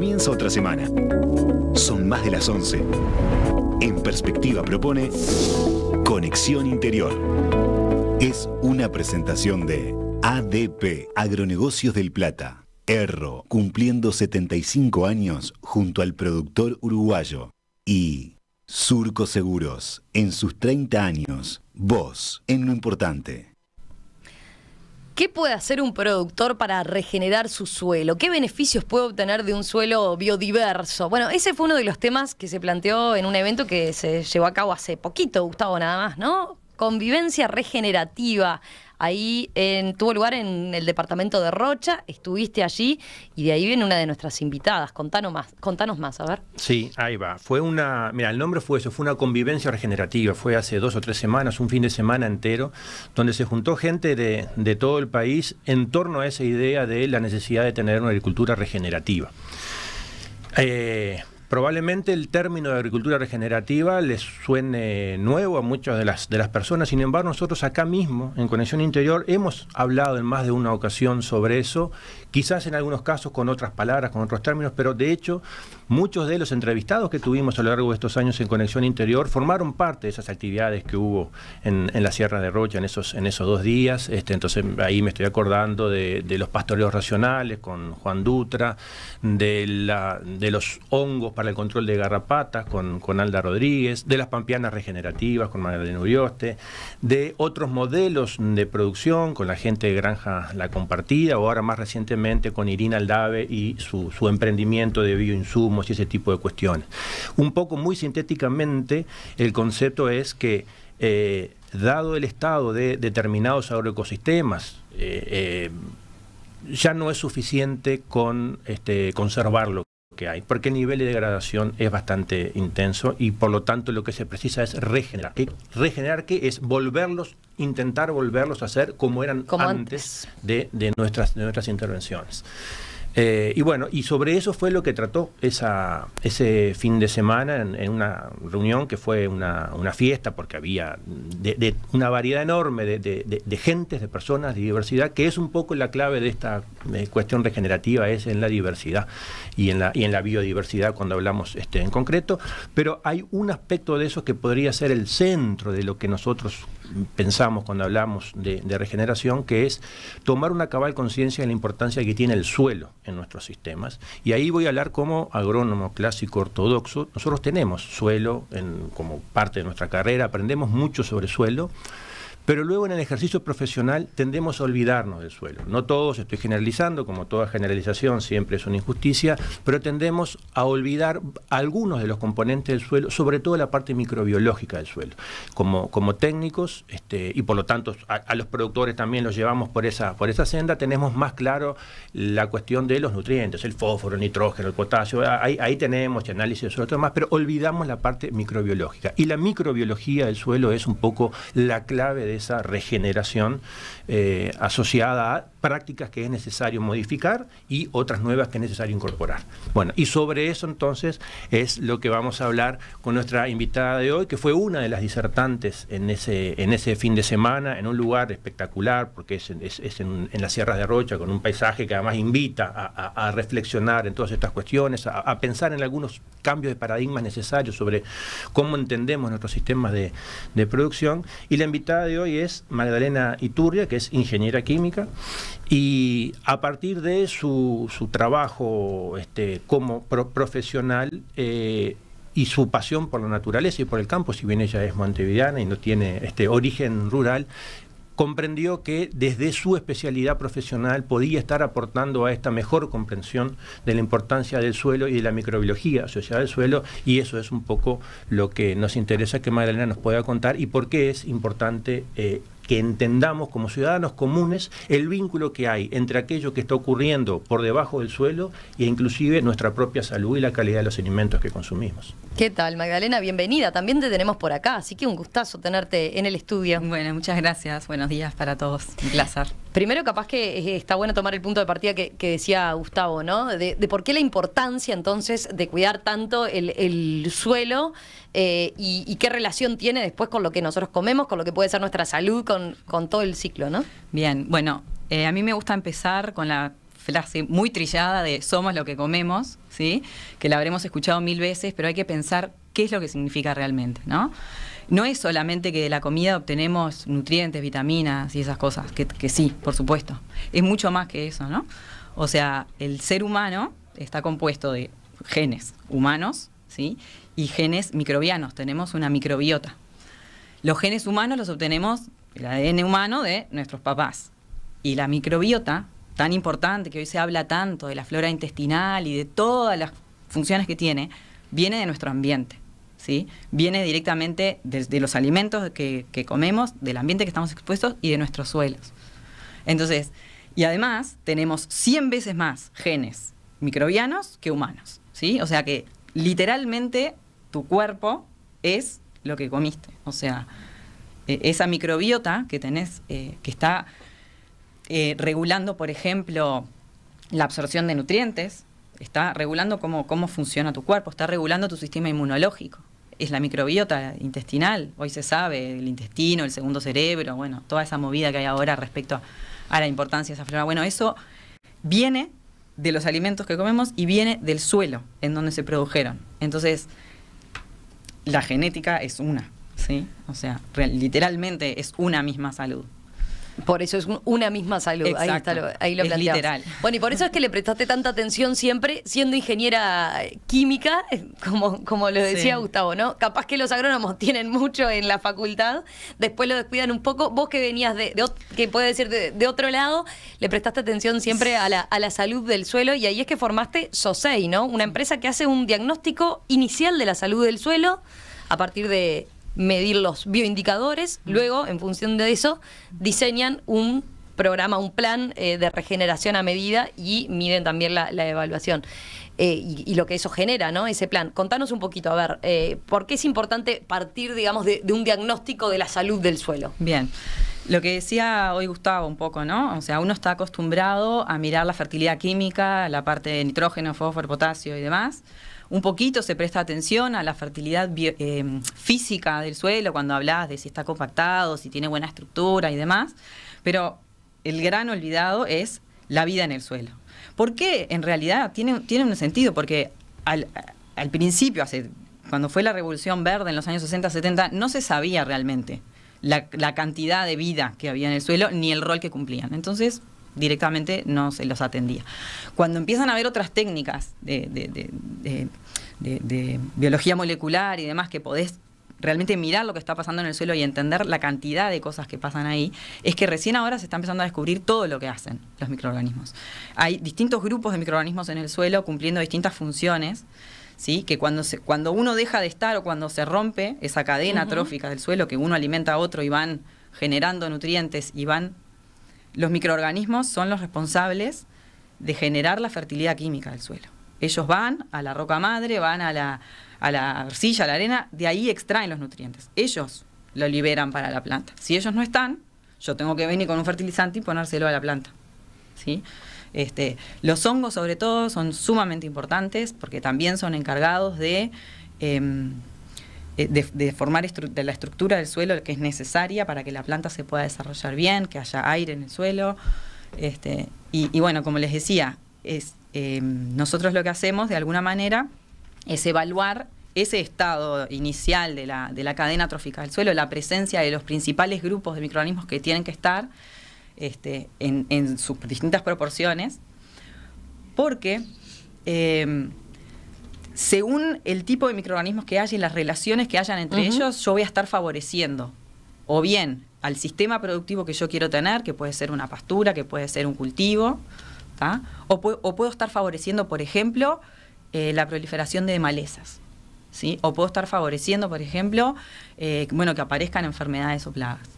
Comienza otra semana. Son más de las 11. En perspectiva propone Conexión Interior. Es una presentación de ADP, Agronegocios del Plata. Erro, cumpliendo 75 años junto al productor uruguayo. Y Surco Seguros, en sus 30 años, vos en lo importante. ¿Qué puede hacer un productor para regenerar su suelo? ¿Qué beneficios puede obtener de un suelo biodiverso? Bueno, ese fue uno de los temas que se planteó en un evento que se llevó a cabo hace poquito, Gustavo, nada más, ¿no? Convivencia regenerativa. Ahí tuvo lugar en el departamento de Rocha, estuviste allí y de ahí viene una de nuestras invitadas. Contanos más, contanos más, a ver. Sí, ahí va. Fue una, mira, el nombre fue eso, fue una convivencia regenerativa. Fue hace dos o tres semanas, un fin de semana entero, donde se juntó gente de, todo el país en torno a esa idea de la necesidad de tener una agricultura regenerativa. Eh, Probablemente el término de agricultura regenerativa les suene nuevo a muchas de las, de las personas, sin embargo nosotros acá mismo, en Conexión Interior, hemos hablado en más de una ocasión sobre eso, quizás en algunos casos con otras palabras, con otros términos, pero de hecho muchos de los entrevistados que tuvimos a lo largo de estos años en Conexión Interior formaron parte de esas actividades que hubo en, en la Sierra de Rocha en esos, en esos dos días, este, entonces ahí me estoy acordando de, los pastoreos racionales con Juan Dutra, de, la, de los hongos, para el control de garrapatas con, Alda Rodríguez, de las pampianas regenerativas con Magdalena Urioste, de otros modelos de producción con la gente de Granja La Compartida o ahora más recientemente con Irina Aldave y su, emprendimiento de bioinsumos y ese tipo de cuestiones. Un poco muy sintéticamente el concepto es que eh, dado el estado de determinados agroecosistemas, eh, eh, ya no es suficiente con este, conservarlo hay, porque el nivel de degradación es bastante intenso y por lo tanto lo que se precisa es regenerar. Regenerar que es volverlos, intentar volverlos a hacer como eran antes, de, nuestras, de nuestras intervenciones. Eh, y bueno, y sobre eso fue lo que trató esa, ese fin de semana en, una reunión que fue una, fiesta, porque había de, una variedad enorme de, gentes, de personas, de diversidad, que es un poco la clave de esta eh, cuestión regenerativa, es en la diversidad y en la, y en la biodiversidad cuando hablamos este, en concreto. Pero hay un aspecto de eso que podría ser el centro de lo que nosotros pensamos cuando hablamos de, regeneración, que es tomar una cabal conciencia de la importancia que tiene el suelo en nuestros sistemas. Y ahí voy a hablar como agrónomo clásico ortodoxo. Nosotros tenemos suelo en, como parte de nuestra carrera, aprendemos mucho sobre suelo. Pero luego en el ejercicio profesional tendemos a olvidarnos del suelo. No todos, estoy generalizando, como toda generalización siempre es una injusticia, pero tendemos a olvidar algunos de los componentes del suelo, sobre todo la parte microbiológica del suelo. Como, técnicos, este, y por lo tanto a, los productores también los llevamos por esa, por esa senda, tenemos más claro la cuestión de los nutrientes, el fósforo, el nitrógeno, el potasio, ahí, tenemos este análisis suelo todo más, pero olvidamos la parte microbiológica. Y la microbiología del suelo es un poco la clave de esa regeneración eh, asociada a prácticas que es necesario modificar y otras nuevas que es necesario incorporar. Bueno, y sobre eso entonces es lo que vamos a hablar con nuestra invitada de hoy, que fue una de las disertantes en ese, en ese fin de semana, en un lugar espectacular, porque es, en, las Sierras de Rocha, con un paisaje que además invita a, reflexionar en todas estas cuestiones, a, pensar en algunos cambios de paradigmas necesarios sobre cómo entendemos nuestros sistemas de, de producción. Y la invitada de hoy hoy es Magdalena Iturria, que es ingeniera química, y a partir de su, trabajo este, como profesional, eh, y su pasión por la naturaleza y por el campo, si bien ella es montevideana y no tiene este, origen rural, comprendió que desde su especialidad profesional podía estar aportando a esta mejor comprensión de la importancia del suelo y de la microbiología asociada al suelo y eso es un poco lo que nos interesa que Magdalena nos pueda contar y por qué es importante eh, que entendamos como ciudadanos comunes el vínculo que hay entre aquello que está ocurriendo por debajo del suelo e inclusive nuestra propia salud y la calidad de los alimentos que consumimos. ¿Qué tal, Magdalena? Bienvenida. También te tenemos por acá, así que un gustazo tenerte en el estudio. Bueno, muchas gracias. Buenos días para todos. Un placer. Primero, capaz que eh, está bueno tomar el punto de partida que, decía Gustavo, ¿no? De, por qué la importancia entonces de cuidar tanto el, suelo eh, y, qué relación tiene después con lo que nosotros comemos, con lo que puede ser nuestra salud, con, todo el ciclo, ¿no? Bien, bueno, eh, a mí me gusta empezar con la frase muy trillada de somos lo que comemos, ¿sí? Que la habremos escuchado mil veces, pero hay que pensar qué es lo que significa realmente, ¿no? no es solamente que de la comida obtenemos nutrientes, vitaminas y esas cosas, que, sí, por supuesto. Es mucho más que eso, ¿no? O sea, el ser humano está compuesto de genes humanos, ¿sí? Y genes microbianos, tenemos una microbiota. Los genes humanos los obtenemos, el ADN humano, de nuestros papás. Y la microbiota, tan importante que hoy se habla tanto de la flora intestinal y de todas las funciones que tiene, viene de nuestro ambiente. ¿sí? viene directamente de, los alimentos que, comemos, del ambiente que estamos expuestos y de nuestros suelos. Entonces, y además tenemos 100 veces más genes microbianos que humanos. ¿sí? O sea que literalmente tu cuerpo es lo que comiste. O sea, e, esa microbiota que tenés, eh, que está eh, regulando, por ejemplo, la absorción de nutrientes, está regulando cómo funciona tu cuerpo, está regulando tu sistema inmunológico es la microbiota intestinal. Hoy se sabe, el intestino, el segundo cerebro, bueno, toda esa movida que hay ahora respecto a, la importancia de esa flora. Bueno, eso viene de los alimentos que comemos y viene del suelo en donde se produjeron. Entonces, la genética es una, ¿sí? O sea, literalmente es una misma salud. Por eso es una misma salud. Ahí, está lo, ahí lo es Bueno, y por eso es que le prestaste tanta atención siempre, siendo ingeniera eh, química, eh, como, como lo decía Gustavo, ¿no? Capaz que los agrónomos tienen mucho en la facultad, después lo descuidan un poco. Vos que venías de, que puede decir de, otro lado, le prestaste atención siempre a la, a la salud del suelo y ahí es que formaste SOSEI, ¿no? Una empresa que hace un diagnóstico inicial de la salud del suelo a partir de, medir los bioindicadores, mm. luego en función de eso diseñan un programa, un plan eh, de regeneración a medida y miden también la, evaluación. Eh, y, lo que eso genera, ¿no? Ese plan. Contanos un poquito, a ver, eh, ¿por qué es importante partir, digamos, de, de un diagnóstico de la salud del suelo? Bien. Lo que decía hoy Gustavo un poco, ¿no? O sea, uno está acostumbrado a mirar la fertilidad química, la parte de nitrógeno, fósforo, potasio y demás, un poquito se presta atención a la fertilidad eh, física del suelo, cuando hablas de si está compactado, si tiene buena estructura y demás, pero el gran olvidado es la vida en el suelo. ¿Por qué? En realidad tiene, tiene un sentido, porque al, principio, cuando fue la Revolución Verde en los años 60, 70, no se sabía realmente la, cantidad de vida que había en el suelo ni el rol que cumplían. Entonces, directamente no se los atendía. Cuando empiezan a haber otras técnicas de, biología molecular y demás que podés realmente mirar lo que está pasando en el suelo y entender la cantidad de cosas que pasan ahí, es que recién ahora se está empezando a descubrir todo lo que hacen los microorganismos. Hay distintos grupos de microorganismos en el suelo cumpliendo distintas funciones. ¿Sí? que cuando, cuando uno deja de estar o cuando se rompe esa cadena trófica del suelo que uno alimenta a otro y van generando nutrientes y van los microorganismos son los responsables de generar la fertilidad química del suelo. Ellos van a la roca madre, van a la, la arcilla, a la arena, de ahí extraen los nutrientes. Ellos lo liberan para la planta. Si ellos no están, yo tengo que venir con un fertilizante y ponérselo a la planta. ¿sí? Este, los hongos, sobre todo, son sumamente importantes porque también son encargados de em, eh, de, formar de la estructura del suelo que es necesaria para que la planta se pueda desarrollar bien, que haya aire en el suelo. Este, y, bueno, como les decía, es, em, nosotros lo que hacemos de alguna manera es evaluar ese estado inicial de la, cadena trófica del suelo, la presencia de los principales grupos de microorganismos que tienen que estar este, en, sus distintas proporciones, porque em, según el tipo de microorganismos que haya y las relaciones que hayan entre ellos, yo voy a estar favoreciendo o bien al sistema productivo que yo quiero tener, que puede ser una pastura, que puede ser un cultivo, o, puedo estar favoreciendo, por ejemplo, eh, la proliferación de malezas. O puedo estar favoreciendo, por ejemplo, eh, bueno, que aparezcan enfermedades o plagas.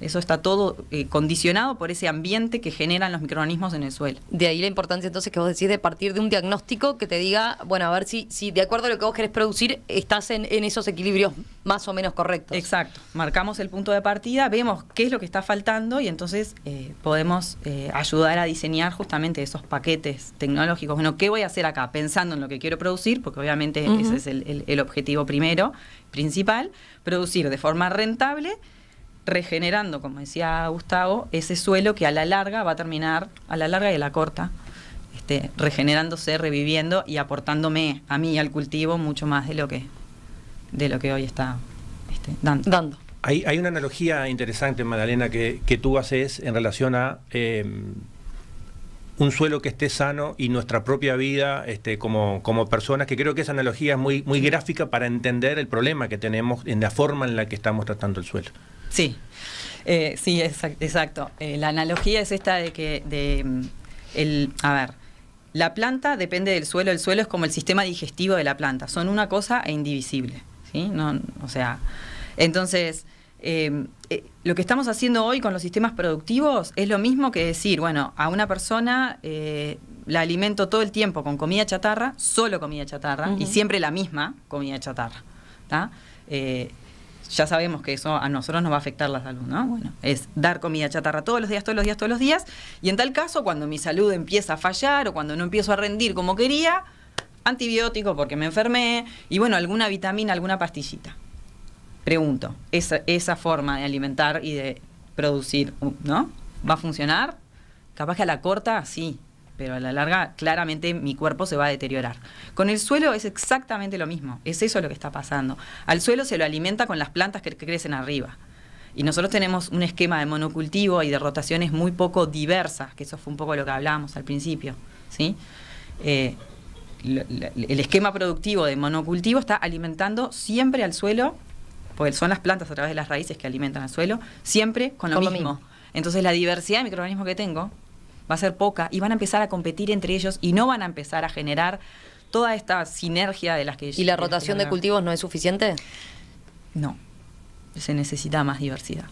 Eso está todo eh, condicionado por ese ambiente que generan los microorganismos en el suelo. De ahí la importancia entonces que vos decís de partir de un diagnóstico que te diga, bueno, a ver si, si de acuerdo a lo que vos querés producir estás en, esos equilibrios más o menos correctos. Exacto. Marcamos el punto de partida, vemos qué es lo que está faltando y entonces eh, podemos eh, ayudar a diseñar justamente esos paquetes tecnológicos. Bueno, ¿qué voy a hacer acá? Pensando en lo que quiero producir, porque obviamente ese es el objetivo primero, principal, producir de forma rentable regenerando, como decía Gustavo, ese suelo que a la larga va a terminar, a la larga y a la corta, este, regenerándose, reviviendo y aportándome a mí al cultivo mucho más de lo que, de lo que hoy está este, dando. Hay, una analogía interesante, Magdalena, que, que tú haces en relación a em, un suelo que esté sano y nuestra propia vida este, como, como personas, que creo que esa analogía es muy, muy gráfica para entender el problema que tenemos en la forma en la que estamos tratando el suelo. Sí, eh, sí, exacto. Eh, la analogía es esta de que, de, mm, el, a ver, la planta depende del suelo, el suelo es como el sistema digestivo de la planta, son una cosa e indivisible, ¿sí? No, o sea, entonces... Em, eh, lo que estamos haciendo hoy con los sistemas productivos es lo mismo que decir, bueno, a una persona la alimento todo el tiempo con comida chatarra, solo comida chatarra, y siempre la misma comida chatarra ya sabemos que eso a nosotros nos va a afectar la salud, ¿no? Bueno, es dar comida chatarra todos los días, todos los días, todos los días. Y en tal caso, cuando mi salud empieza a fallar o cuando no empiezo a rendir como quería, antibiótico porque me enfermé y bueno, alguna vitamina, alguna pastillita. Pregunto, esa, esa forma de alimentar y de producir, ¿no? ¿Va a funcionar? Capaz que a la corta, sí, pero a la larga claramente mi cuerpo se va a deteriorar. Con el suelo es exactamente lo mismo, es eso lo que está pasando. Al suelo se lo alimenta con las plantas que crecen arriba. Y nosotros tenemos un esquema de monocultivo y de rotaciones muy poco diversas, que eso fue un poco lo que hablábamos al principio. ¿sí? Eh, el esquema productivo de monocultivo está alimentando siempre al suelo, porque son las plantas a través de las raíces que alimentan al suelo, siempre con lo mismo. Entonces la diversidad de microorganismos que tengo va a ser poca y van a empezar a competir entre ellos y no van a empezar a generar toda esta sinergia de las que... ¿Y la rotación de cultivos no es suficiente? No, se necesita más diversidad.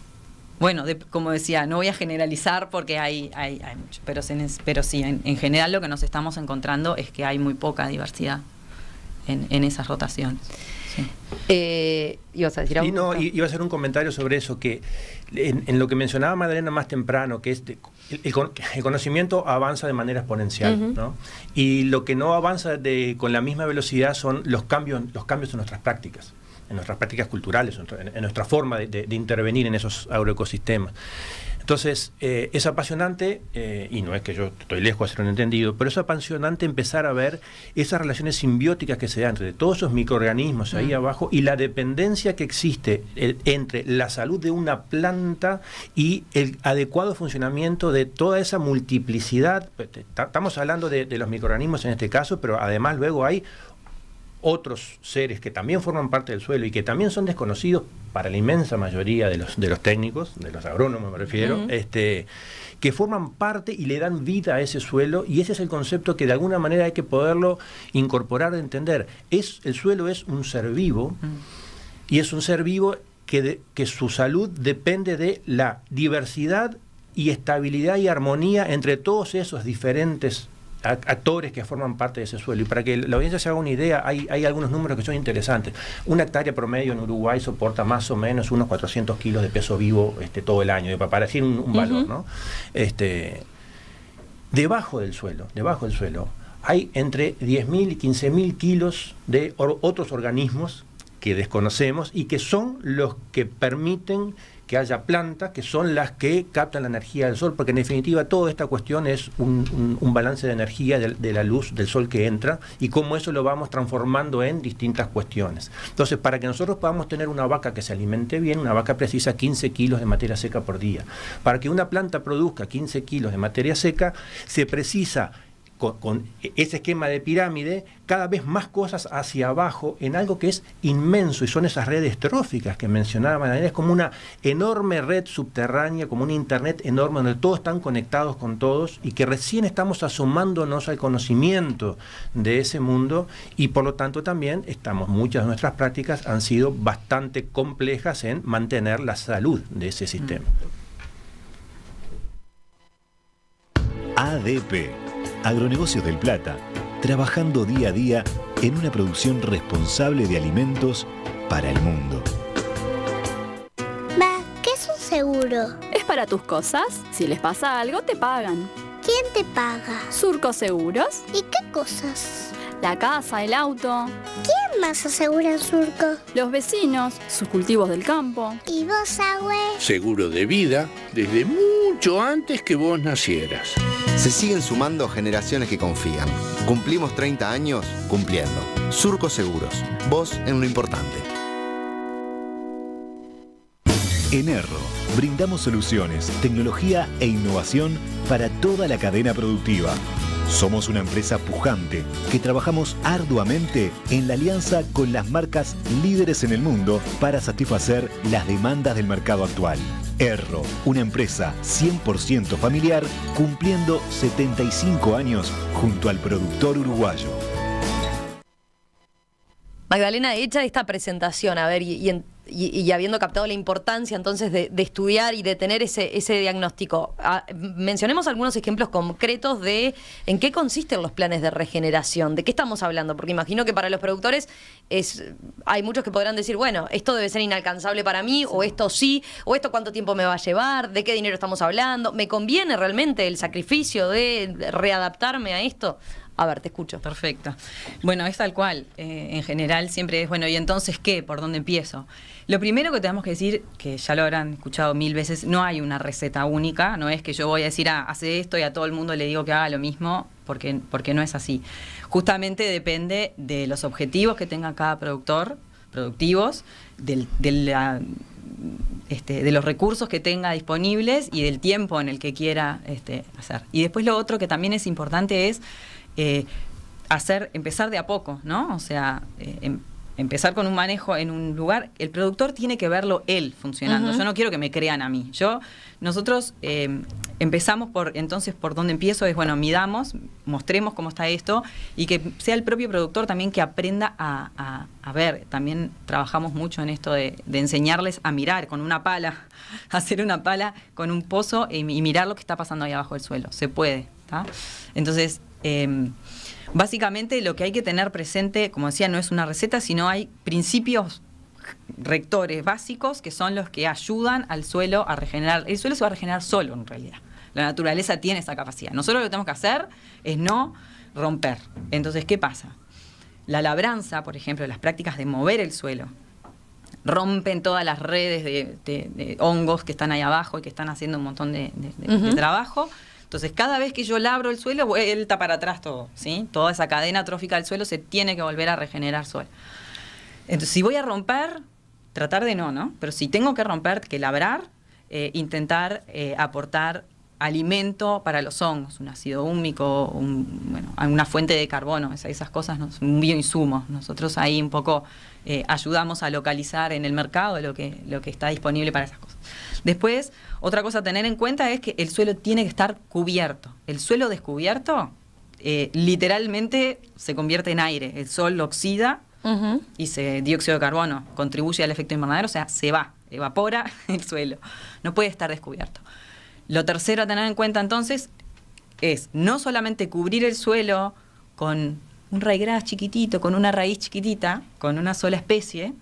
Bueno, como decía, no voy a generalizar porque hay, hay, mucho, pero, pero sí, en, general lo que nos estamos encontrando es que hay muy poca diversidad en, en esas rotaciones. Eh, a decir Y iba a hacer un comentario sobre eso, que en, lo que mencionaba Madalena más temprano, que es de, el, conocimiento avanza de manera exponencial, ¿no? Y lo que no avanza con la misma velocidad son los cambios, los cambios en nuestras prácticas, en nuestras prácticas culturales, en, nuestra forma de intervenir en esos agroecosistemas. Entonces, eh, es apasionante, eh, y no es que yo estoy lejos de ser un entendido, pero es apasionante empezar a ver esas relaciones simbióticas que se dan entre todos esos microorganismos ahí mm. abajo y la dependencia que existe eh, entre la salud de una planta y el adecuado funcionamiento de toda esa multiplicidad. Pues, estamos hablando de los microorganismos en este caso, pero además luego hay otros seres que también forman parte del suelo y que también son desconocidos para la inmensa mayoría de los, de los técnicos, de los agrónomos me refiero, este, que forman parte y le dan vida a ese suelo y ese es el concepto que de alguna manera hay que poderlo incorporar, entender. Es, el suelo es un ser vivo y es un ser vivo que, que su salud depende de la diversidad y estabilidad y armonía entre todos esos diferentes actores que forman parte de ese suelo. Y para que la audiencia se haga una idea, hay, hay algunos números que son interesantes. Una hectárea promedio en Uruguay soporta más o menos unos 400 kilos de peso vivo este, todo el año, para decir un, valor, ¿no? Este, debajo del suelo, debajo del suelo, hay entre 10.000 y 15.000 kilos de otros organismos que desconocemos y que son los que permiten que haya plantas que son las que captan la energía del sol, porque en definitiva toda esta cuestión es un, balance de energía de, de, la luz del sol que entra y cómo eso lo vamos transformando en distintas cuestiones. Entonces, para que nosotros podamos tener una vaca que se alimente bien, una vaca precisa 15 kilos de materia seca por día. Para que una planta produzca 15 kilos de materia seca, se precisa con, ese esquema de pirámide, cada vez más cosas hacia abajo en algo que es inmenso y son esas redes tróficas que mencionaba Es como una enorme red subterránea, como un internet enorme donde todos están conectados con todos y que recién estamos asomándonos al conocimiento de ese mundo y por lo tanto también estamos, muchas de nuestras prácticas han sido bastante complejas en mantener la salud de ese sistema. ADP Agronegocios del Plata, trabajando día a día en una producción responsable de alimentos para el mundo. Va, ¿qué es un seguro? Es para tus cosas. Si les pasa algo, te pagan. ¿Quién te paga? Surco Seguros. ¿Y qué cosas? la casa, el auto. ¿Quién más asegura el surco? Los vecinos, sus cultivos del campo. ¿Y vos, Agüe? Seguro de vida desde mucho antes que vos nacieras. Se siguen sumando generaciones que confían. Cumplimos 30 años cumpliendo. Surcos Seguros. Vos en lo importante. En Erro, brindamos soluciones, tecnología e innovación para toda la cadena productiva somos una empresa pujante que trabajamos arduamente en la alianza con las marcas líderes en el mundo para satisfacer las demandas del mercado actual. Erro, una empresa 100% familiar cumpliendo 75 años junto al productor uruguayo. Magdalena, hecha esta presentación, a ver, y, y en y, habiendo captado la importancia entonces de, estudiar y de tener ese, ese diagnóstico, ah, mencionemos algunos ejemplos concretos de en qué consisten los planes de regeneración, de qué estamos hablando, porque imagino que para los productores es, hay muchos que podrán decir, bueno, esto debe ser inalcanzable para mí, o esto sí, o esto cuánto tiempo me va a llevar, de qué dinero estamos hablando, ¿me conviene realmente el sacrificio de readaptarme a esto? A ver, te escucho. Perfecto. Bueno, es tal cual. Eh, en general siempre es, bueno, ¿y entonces qué? ¿Por dónde empiezo? Lo primero que tenemos que decir, que ya lo habrán escuchado mil veces, no hay una receta única, no es que yo voy a decir, ah, hace esto y a todo el mundo le digo que haga lo mismo, porque, porque no es así. Justamente depende de los objetivos que tenga cada productor, productivos, este, de los recursos que tenga disponibles y del tiempo en el que quiera este, hacer. Y después lo otro que también es importante es eh, hacer, empezar de a poco, ¿no? O sea, eh, em, empezar con un manejo en un lugar, el productor tiene que verlo él funcionando. Yo no quiero que me crean a mí. Yo, nosotros em, empezamos por, entonces, por donde empiezo es, bueno, midamos, mostremos cómo está esto y que sea el propio productor también que aprenda a, ver. También trabajamos mucho en esto de, enseñarles a mirar con una pala, hacer una pala con un pozo y, mirar lo que está pasando ahí abajo del suelo. Se puede. ¿está? Entonces, Em, básicamente lo que hay que tener presente, como decía, no es una receta, sino hay principios rectores básicos que son los que ayudan al suelo a regenerar. El suelo se va a regenerar solo en realidad. La naturaleza tiene esa capacidad. Nosotros lo que tenemos que hacer es no romper. Entonces, ¿qué pasa? La labranza, por ejemplo, las prácticas de mover el suelo, rompen todas las redes de, hongos que están ahí abajo y que están haciendo un montón de, trabajo. Entonces, cada vez que yo labro el suelo, vuelta eh, para atrás todo, ¿sí? Toda esa cadena trófica del suelo se tiene que volver a regenerar suelo. Entonces, si voy a romper, tratar de no, ¿no? Pero si tengo que romper, que labrar, eh, intentar eh, aportar alimento para los hongos, un ácido húmico, una fuente de carbono, esas, cosas un bioinsumo. Nosotros ahí un poco ayudamos a localizar en el mercado lo que, lo que está disponible para esas cosas. Después, otra cosa a tener en cuenta es que el suelo tiene que estar cubierto. El suelo descubierto eh, literalmente se convierte en aire. El sol lo oxida y se dióxido de carbono contribuye al efecto invernadero, o sea, se va, evapora el suelo. No puede estar descubierto. Lo tercero a tener en cuenta entonces es no solamente cubrir el suelo con un raigras chiquitito, con una raíz chiquitita, con una sola especie,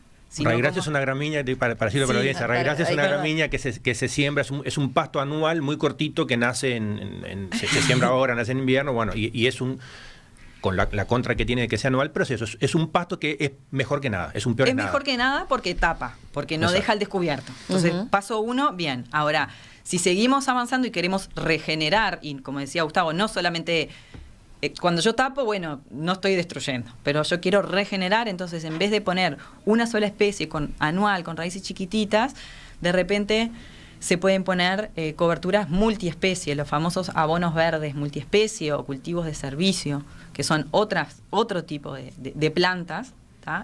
Raygracia es una gramínea, para, decirlo para la es una que se, que se siembra, es un, pasto anual muy cortito que nace en, se, siembra ahora, nace en invierno, bueno, y, es un con la, contra que tiene de que sea anual, pero es eso, es un pasto que es mejor que nada, es un peor es mejor que nada porque tapa, porque no deja el descubierto. Entonces, paso uno, bien. Ahora, si seguimos avanzando y queremos regenerar, y como decía Gustavo, no solamente eh, cuando yo tapo, bueno, no estoy destruyendo, pero yo quiero regenerar, entonces en vez de poner una sola especie con anual, con raíces chiquititas, de repente se pueden poner eh, coberturas multiespecie, los famosos abonos verdes multiespecie o cultivos de servicio, que son otras, otro tipo de, plantas,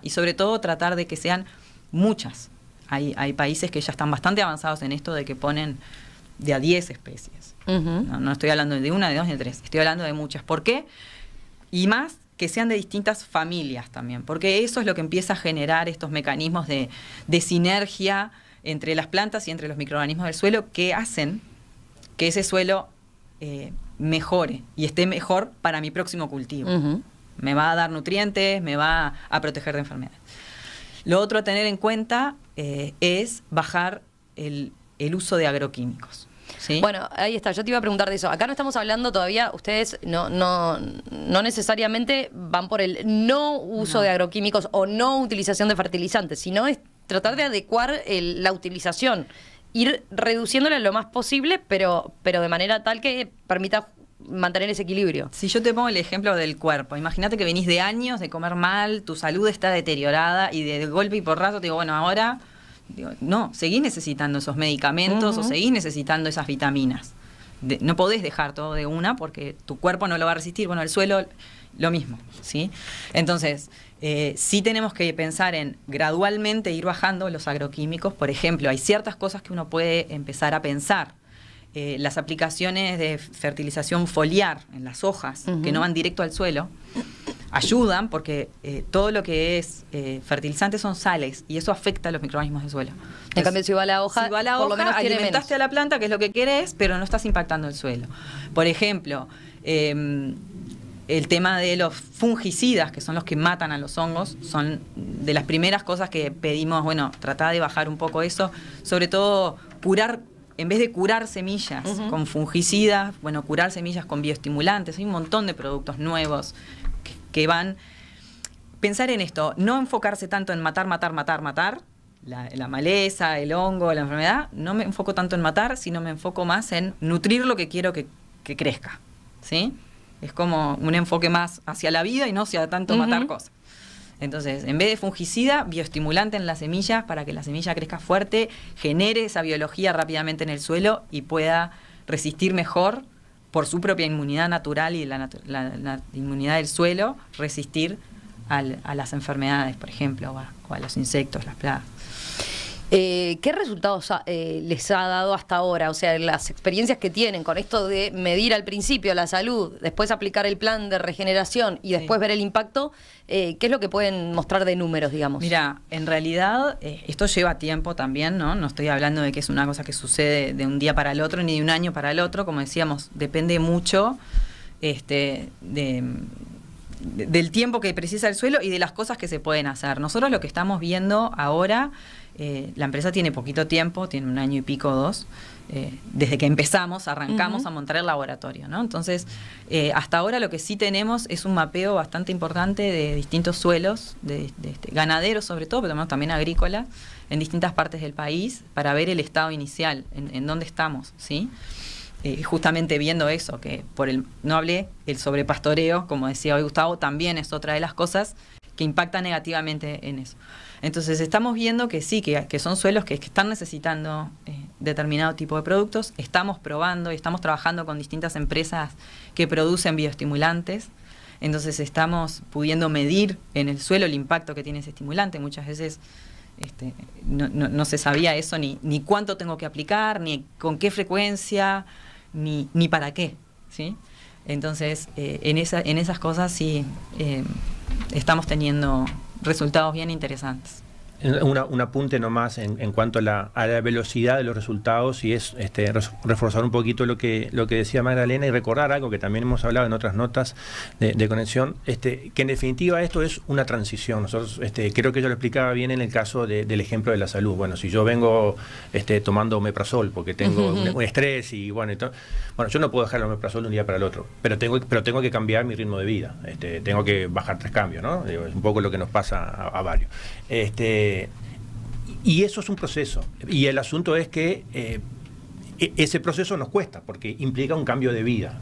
y sobre todo tratar de que sean muchas. Hay, hay países que ya están bastante avanzados en esto de que ponen de a 10 especies no, estoy hablando de una, de dos, ni de tres. Estoy hablando de muchas. ¿Por qué? Y más que sean de distintas familias también, porque eso es lo que empieza a generar estos mecanismos de, sinergia entre las plantas y entre los microorganismos del suelo que hacen que ese suelo eh, mejore y esté mejor para mi próximo cultivo. Me va a dar nutrientes, me va a proteger de enfermedades. Lo otro a tener en cuenta eh, es bajar el uso de agroquímicos. Bueno, ahí está, yo te iba a preguntar de eso. Acá no estamos hablando todavía, ustedes no, no, no necesariamente van por el no uso de agroquímicos o no utilización de fertilizantes, sino es tratar de adecuar la utilización, ir reduciéndola lo más posible, pero, pero de manera tal que permita mantener ese equilibrio. Si yo te pongo el ejemplo del cuerpo, imagínate que venís de años de comer mal, tu salud está deteriorada y de, golpe y porrazo te digo, bueno, ahora no, seguí necesitando esos medicamentos o seguí necesitando esas vitaminas. no podés dejar todo de una porque tu cuerpo no lo va a resistir. Bueno, el suelo, lo mismo, ¿sí? Entonces, eh, sí tenemos que pensar en gradualmente ir bajando los agroquímicos. Por ejemplo, hay ciertas cosas que uno puede empezar a pensar eh, las aplicaciones de fertilización foliar en las hojas, que no van directo al suelo, ayudan porque eh, todo lo que es eh, fertilizante son sales y eso afecta a los microorganismos del suelo. en cambio, si va a la hoja, si a la hoja, alimentaste a la planta, que es lo que querés, pero no estás impactando el suelo. Por ejemplo, em, el tema de los fungicidas, que son los que matan a los hongos, son de las primeras cosas que pedimos, bueno, tratar de bajar un poco eso, sobre todo purar en vez de curar semillas con fungicidas, bueno, curar semillas con bioestimulantes, hay un montón de productos nuevos que, van. Pensar en esto, no enfocarse tanto en matar, matar, matar, matar, la, maleza, el hongo, la enfermedad, no me enfoco tanto en matar, sino me enfoco más en nutrir lo que quiero que, crezca. ¿sí? Es como un enfoque más hacia la vida y no hacia tanto matar cosas. Entonces, en vez de fungicida, bioestimulante en las semillas para que la semilla crezca fuerte, genere esa biología rápidamente en el suelo y pueda resistir mejor por su propia inmunidad natural y la, inmunidad del suelo, resistir a las enfermedades, por ejemplo, o a los insectos, las plagas. Eh, ¿Qué resultados eh, les ha dado hasta ahora? O sea, las experiencias que tienen con esto de medir al principio la salud, después aplicar el plan de regeneración y después ver el impacto, eh, ¿qué es lo que pueden mostrar de números, digamos? Mira, en realidad esto lleva tiempo también, ¿no? No estoy hablando de que es una cosa que sucede de un día para el otro ni de un año para el otro, como decíamos, depende mucho este, de, del tiempo que precisa el suelo y de las cosas que se pueden hacer. Nosotros lo que estamos viendo ahora eh, la empresa tiene poquito tiempo, tiene un año y pico o dos. Eh, desde que empezamos, arrancamos a montar el laboratorio, ¿no? Entonces, eh, hasta ahora lo que sí tenemos es un mapeo bastante importante de distintos suelos, de, este, ganaderos sobre todo, pero también agrícola, en distintas partes del país, para ver el estado inicial, en, dónde estamos, ¿sí? justamente viendo eso, que por el no hablé, el sobrepastoreo, como decía hoy Gustavo, también es otra de las cosas impacta negativamente en eso. Entonces estamos viendo que sí, que, son suelos que, están necesitando eh, determinado tipo de productos, estamos probando y estamos trabajando con distintas empresas que producen bioestimulantes, entonces estamos pudiendo medir en el suelo el impacto que tiene ese estimulante, muchas veces este, no, se sabía eso, ni, ni cuánto tengo que aplicar, ni con qué frecuencia, ni, ni para qué. ¿sí? Entonces, eh, en, esas cosas sí eh, estamos teniendo resultados bien interesantes un apunte nomás en, en cuanto a la, a velocidad de los resultados y es este, reforzar un poquito lo que, lo que decía Magdalena y recordar algo que también hemos hablado en otras notas de, conexión, este, que en definitiva esto es una transición. Nosotros, este, creo que yo lo explicaba bien en el caso del ejemplo de la salud. Bueno, si yo vengo este, tomando omeprazol porque tengo un, estrés y bueno, bueno, yo no puedo dejar el omeprazol de un día para el otro, pero tengo, pero tengo que cambiar mi ritmo de vida, este, tengo que bajar tres cambios, ¿no? Es un poco lo que nos pasa a, a varios. Este, eh, y eso es un proceso. Y el asunto es que eh, e, ese proceso nos cuesta porque implica un cambio de vida,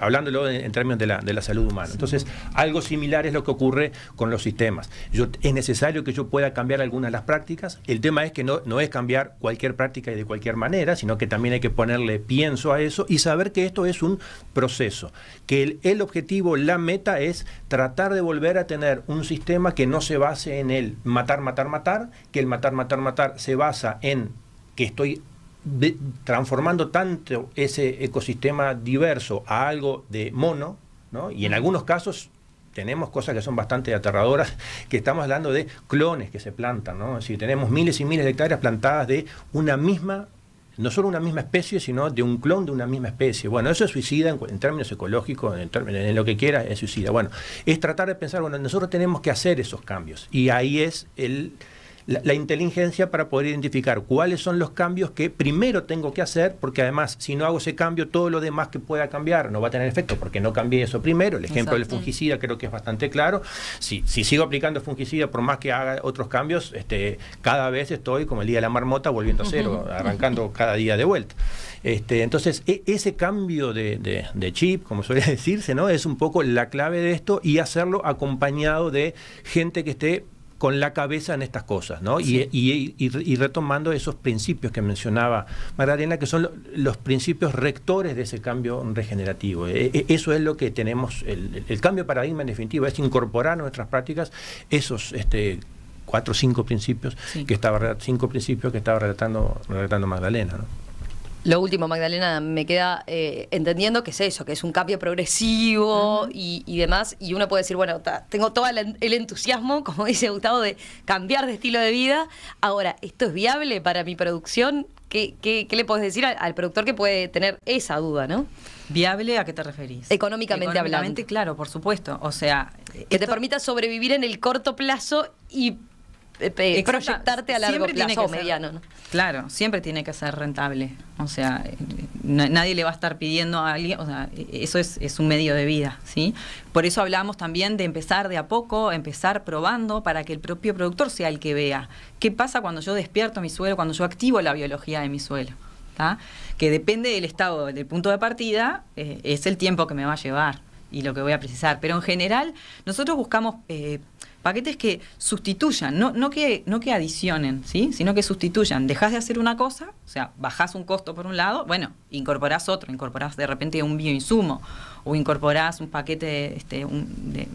hablándolo en, términos de la, salud humana. Entonces, algo similar es lo que ocurre con los sistemas. Yo, es necesario que yo pueda cambiar algunas de las prácticas. El tema es que no, no es cambiar cualquier práctica y de cualquier manera, sino que también hay que ponerle pienso a eso y saber que esto es un proceso, que el, el objetivo, la meta es tratar de volver a tener un sistema que no se base en el matar, matar, matar, que el matar, matar, matar se basa en que estoy transformando tanto ese ecosistema diverso a algo de mono, ¿no? y en algunos casos tenemos cosas que son bastante aterradoras, que estamos hablando de clones que se plantan, ¿no? Si tenemos miles y miles de hectáreas plantadas de una misma, no solo una misma especie, sino de un clon de una misma especie. Bueno, eso es suicida en, términos ecológicos, en, en, lo que quiera, es suicida. Bueno, es tratar de pensar, bueno, nosotros tenemos que hacer esos cambios. Y ahí es el la, inteligencia para poder identificar cuáles son los cambios que primero tengo que hacer, porque además si no hago ese cambio, todo lo demás que pueda cambiar no va a tener efecto, porque no cambié eso primero. El ejemplo del fungicida creo que es bastante claro. Si, si sigo aplicando fungicida, por más que haga otros cambios, este, cada vez estoy como el día de la marmota volviendo a cero, arrancando cada día de vuelta. Este, entonces, e, ese cambio de, de, chip, como suele decirse, ¿no? es un poco la clave de esto y hacerlo acompañado de gente que esté con la cabeza en estas cosas, ¿no? Y, retomando esos principios que mencionaba Magdalena, que son los principios rectores de ese cambio regenerativo. E, e, eso es lo que tenemos, el, cambio de paradigma en definitiva, es incorporar a nuestras prácticas esos este, cuatro o cinco principios que estaba cinco principios que estaba relatando, relatando Magdalena. ¿no? Lo último, Magdalena, me queda eh, entendiendo que es eso, que es un cambio progresivo y, demás. Y uno puede decir, bueno, tengo todo el, entusiasmo, como dice Gustavo, de cambiar de estilo de vida. Ahora, ¿esto es viable para mi producción? ¿Qué, le puedes decir al, productor que puede tener esa duda, no? ¿Viable a qué te referís? Económicamente, Económicamente claro, por supuesto. O sea. Que te permita sobrevivir en el corto plazo y eh, proyectarte a largo plazo mediano. Claro, siempre tiene que ser rentable. O sea, nadie le va a estar pidiendo a alguien, o sea, e, e, eso es, un medio de vida, ¿sí? Por eso hablamos también de empezar de a poco, empezar probando para que el propio productor sea el que vea qué pasa cuando yo despierto mi suelo, cuando yo activo la biología de mi suelo. Que depende del estado, del punto de partida, eh, es el tiempo que me va a llevar y lo que voy a precisar. Pero en general, nosotros buscamos... Eh, paquetes que sustituyan, no, que, no que adicionen, ¿sí? sino que sustituyan. Dejas de hacer una cosa, o sea, bajás un costo por un lado, bueno, incorporás otro, incorporás de repente un bioinsumo o incorporás un paquete, este,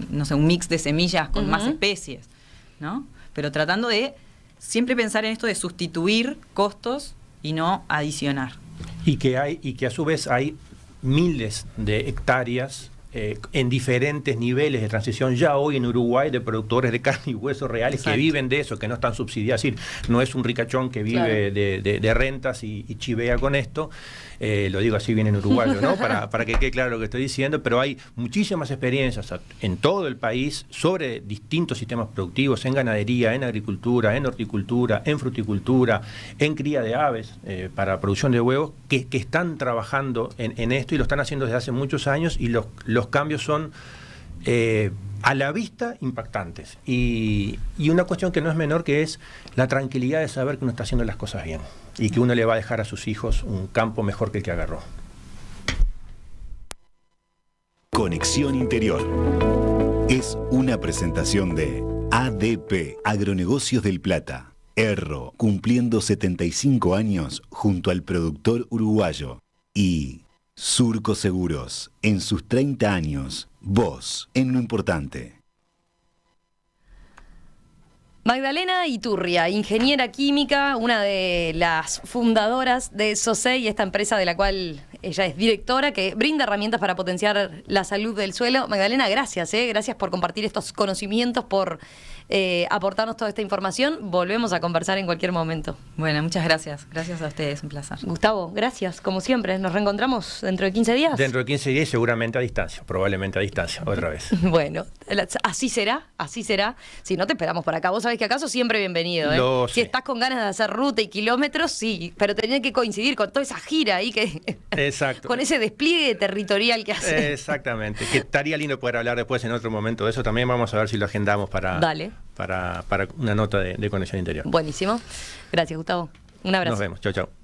no sé, un mix de semillas con más especies, ¿no? Pero tratando de siempre pensar en esto de sustituir costos y no adicionar. Y que hay, y que a su vez hay miles de hectáreas eh, en diferentes niveles de transición ya hoy en Uruguay de productores de carne y huesos reales que viven de eso, que no están subsidiados. Es decir, no es un ricachón que vive de, rentas y, chivea con esto. Eh, lo digo así bien en uruguayo, ¿no? Para, que quede claro lo que estoy diciendo, pero hay muchísimas experiencias en todo el país sobre distintos sistemas productivos, en ganadería, en agricultura, en horticultura, en fruticultura, en cría de aves eh, para producción de huevos, que, están trabajando en, esto y lo están haciendo desde hace muchos años y los los cambios son eh, a la vista impactantes. Y, y, una cuestión que no es menor que es la tranquilidad de saber que uno está haciendo las cosas bien y que uno le va a dejar a sus hijos un campo mejor que el que agarró. Conexión Interior es una presentación de ADP, Agronegocios del Plata. Erro, cumpliendo 75 años junto al productor uruguayo. Y Surco Seguros, en sus 30 años, vos en lo importante. Magdalena Iturria, ingeniera química, una de las fundadoras de SOSEI, esta empresa de la cual ella es directora, que brinda herramientas para potenciar la salud del suelo. Magdalena, gracias, eh. gracias por compartir estos conocimientos, por eh, aportarnos toda esta información. Volvemos a conversar en cualquier momento. Bueno, muchas gracias. Gracias a ustedes, un placer. Gustavo, gracias. Como siempre, nos reencontramos dentro de 15 días. Dentro de 15 días, seguramente a distancia, probablemente a distancia, otra vez. bueno, así será, así será. Si no te esperamos por acá, vos sabés que acaso siempre bienvenido. ¿eh? si estás con ganas de hacer ruta y kilómetros, sí, pero tenía que coincidir con toda esa gira ahí que... con ese despliegue territorial que hace. Exactamente, que estaría lindo poder hablar después en otro momento de eso. También vamos a ver si lo agendamos para... Dale para, una nota de, de conexión interior. Buenísimo. Gracias, Gustavo. Un abrazo. Nos vemos. chao chao